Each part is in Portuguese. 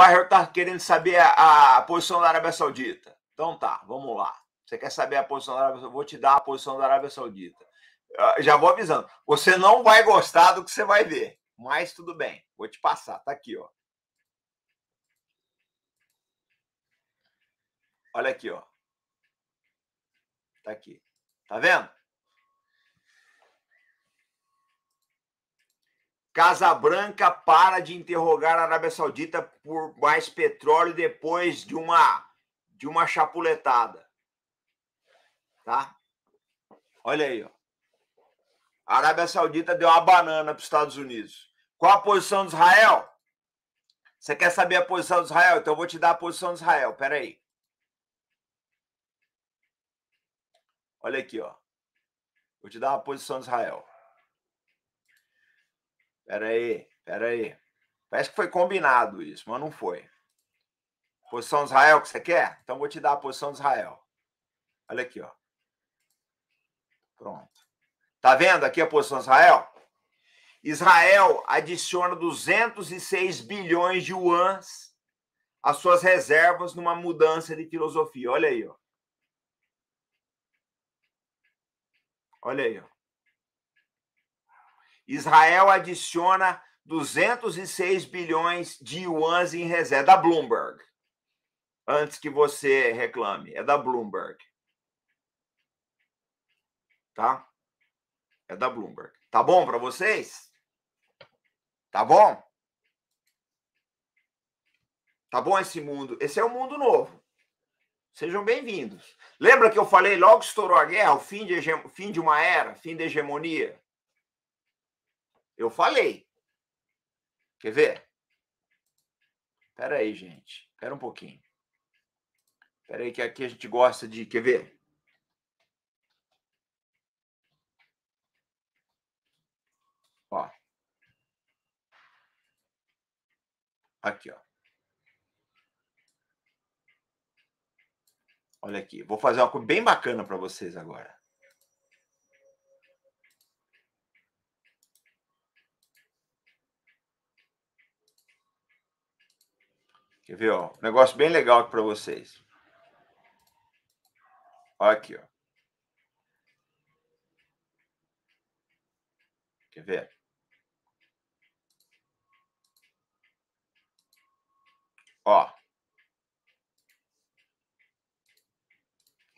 Bairro está querendo saber a, a, posição da Arábia Saudita. Então tá, vamos lá. Você quer saber a posição da Arábia Saudita? Vou te dar a posição da Arábia Saudita. já vou avisando. Você não vai gostar do que você vai ver, mas tudo bem. Vou te passar. Tá aqui, ó. Olha aqui, ó. Tá aqui. Tá vendo? Casa Branca para de interrogar a Arábia Saudita por mais petróleo depois de uma de uma chapuletada. Tá? Olha aí, ó. A Arábia Saudita deu uma banana para os Estados Unidos. Qual a posição de Israel? Você quer saber a posição de Israel? Então eu vou te dar a posição de Israel. Pera aí. Olha aqui, ó. Vou te dar a posição de Israel. Peraí, peraí. Parece que foi combinado isso, mas não foi. Posição de Israel que você quer? Então vou te dar a posição de Israel. Olha aqui, ó. Pronto. Tá vendo aqui a posição de Israel? Israel adiciona 206 bilhões de yuans às suas reservas numa mudança de filosofia. Olha aí, ó. Olha aí, ó. Israel adiciona 206 bilhões de yuans em reserva. É da Bloomberg. Antes que você reclame, é da Bloomberg. Tá? É da Bloomberg. Tá bom para vocês? Tá bom? Tá bom esse mundo? Esse é o mundo novo. Sejam bem-vindos. Lembra que eu falei logo que estourou a guerra, o fim de, fim de uma era, fim de hegemonia? Eu falei. Quer ver? Pera aí, gente. Pera um pouquinho. Pera aí que aqui a gente gosta de... Quer ver? Ó. Aqui, ó. Olha aqui, vou fazer uma coisa bem bacana para vocês agora. Quer ver, ó? Um negócio bem legal aqui para vocês. Olha aqui, ó. Quer ver? Ó. Vou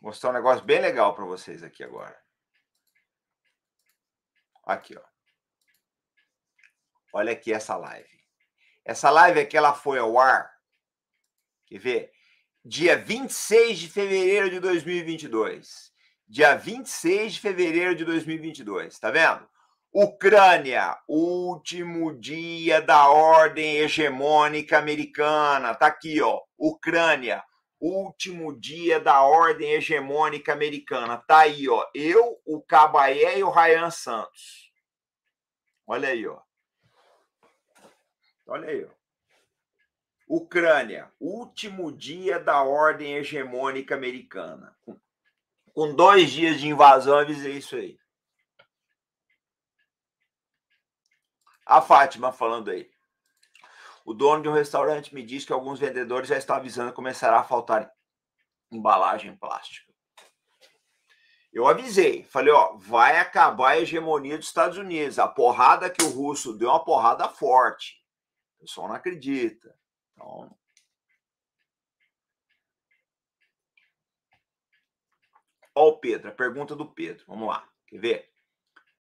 mostrar um negócio bem legal para vocês aqui agora. Aqui, ó. Olha aqui essa live. Essa live aqui ela foi ao ar Quer ver? Dia 26 de fevereiro de 2022. Dia 26 de fevereiro de 2022. Tá vendo? Ucrânia, último dia da ordem hegemônica americana. Tá aqui, ó. Ucrânia, último dia da ordem hegemônica americana. Tá aí, ó. Eu, o Cabaé e o Ryan Santos. Olha aí, ó. Olha aí, ó. Ucrânia, último dia da ordem hegemônica americana. Com dois dias de invasão, avisei isso aí. A Fátima falando aí. O dono de um restaurante me diz que alguns vendedores já estão avisando que começará a faltar embalagem plástica. Eu avisei, falei, ó, vai acabar a hegemonia dos Estados Unidos. A porrada que o russo deu é uma porrada forte. O pessoal não acredita. Então, Ó, o Pedro, a pergunta do Pedro. Vamos lá, quer ver?